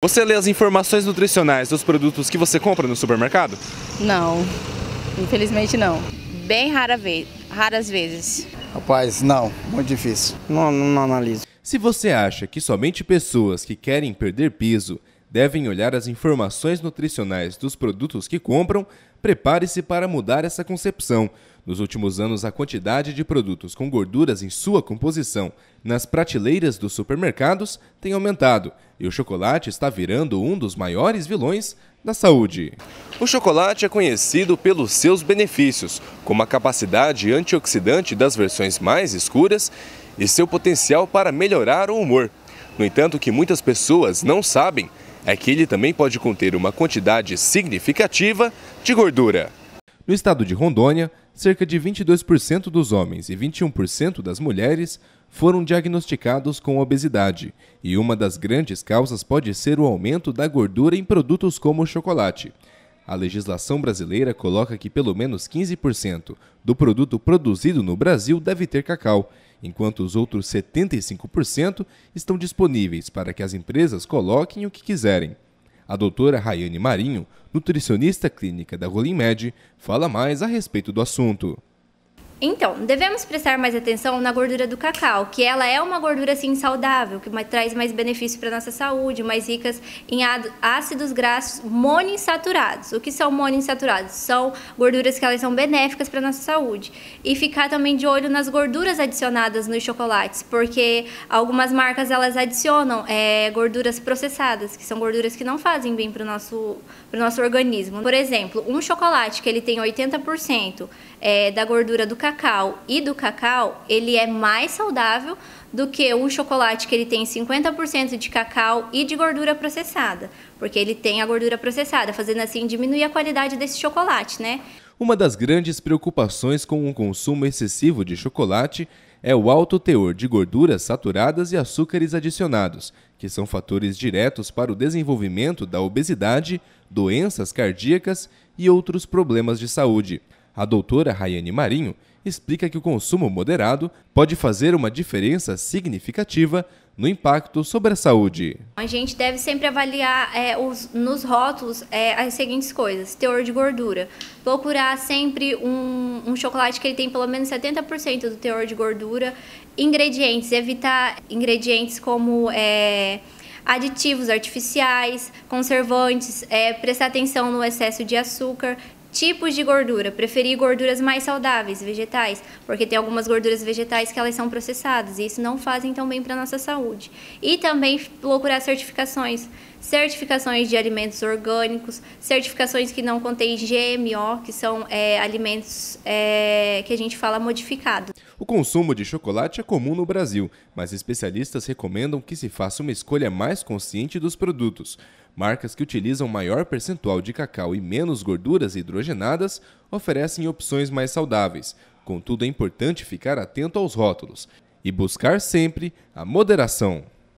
Você lê as informações nutricionais dos produtos que você compra no supermercado? Não, infelizmente não. Bem rara vez, raras vezes. Rapaz, não, muito difícil. Não, não analiso. Se você acha que somente pessoas que querem perder peso devem olhar as informações nutricionais dos produtos que compram, Prepare-se para mudar essa concepção. Nos últimos anos, a quantidade de produtos com gorduras em sua composição nas prateleiras dos supermercados tem aumentado e o chocolate está virando um dos maiores vilões da saúde. O chocolate é conhecido pelos seus benefícios, como a capacidade antioxidante das versões mais escuras e seu potencial para melhorar o humor. No entanto, o que muitas pessoas não sabem é que ele também pode conter uma quantidade significativa de gordura. No estado de Rondônia, cerca de 22% dos homens e 21% das mulheres foram diagnosticados com obesidade, e uma das grandes causas pode ser o aumento da gordura em produtos como o chocolate. A legislação brasileira coloca que pelo menos 15% do produto produzido no Brasil deve ter cacau, enquanto os outros 75% estão disponíveis para que as empresas coloquem o que quiserem. A doutora Rayane Marinho, nutricionista clínica da Rolim Med, fala mais a respeito do assunto. Então, devemos prestar mais atenção na gordura do cacau, que ela é uma gordura assim saudável, que traz mais benefício para nossa saúde, mais ricas em ácidos graxos monoinsaturados. O que são monoinsaturados? São gorduras que elas são benéficas para nossa saúde. E ficar também de olho nas gorduras adicionadas nos chocolates, porque algumas marcas elas adicionam é, gorduras processadas, que são gorduras que não fazem bem para o nosso, nosso organismo. Por exemplo, um chocolate que ele tem 80% é, da gordura do cacau cacau e do cacau, ele é mais saudável do que o chocolate que ele tem 50% de cacau e de gordura processada, porque ele tem a gordura processada, fazendo assim diminuir a qualidade desse chocolate, né? Uma das grandes preocupações com o consumo excessivo de chocolate é o alto teor de gorduras saturadas e açúcares adicionados, que são fatores diretos para o desenvolvimento da obesidade, doenças cardíacas e outros problemas de saúde. A doutora Rayane Marinho explica que o consumo moderado pode fazer uma diferença significativa no impacto sobre a saúde. A gente deve sempre avaliar é, os, nos rótulos é, as seguintes coisas: teor de gordura. Procurar sempre um, um chocolate que ele tem pelo menos 70% do teor de gordura. Ingredientes: evitar ingredientes como. É, aditivos artificiais, conservantes, é, prestar atenção no excesso de açúcar, Tipos de gordura, preferir gorduras mais saudáveis, vegetais, porque tem algumas gorduras vegetais que elas são processadas e isso não fazem tão bem para nossa saúde. E também procurar certificações, certificações de alimentos orgânicos, certificações que não contêm GMO, que são é, alimentos é, que a gente fala modificados. O consumo de chocolate é comum no Brasil, mas especialistas recomendam que se faça uma escolha mais consciente dos produtos. Marcas que utilizam maior percentual de cacau e menos gorduras hidrogenadas oferecem opções mais saudáveis. Contudo, é importante ficar atento aos rótulos e buscar sempre a moderação.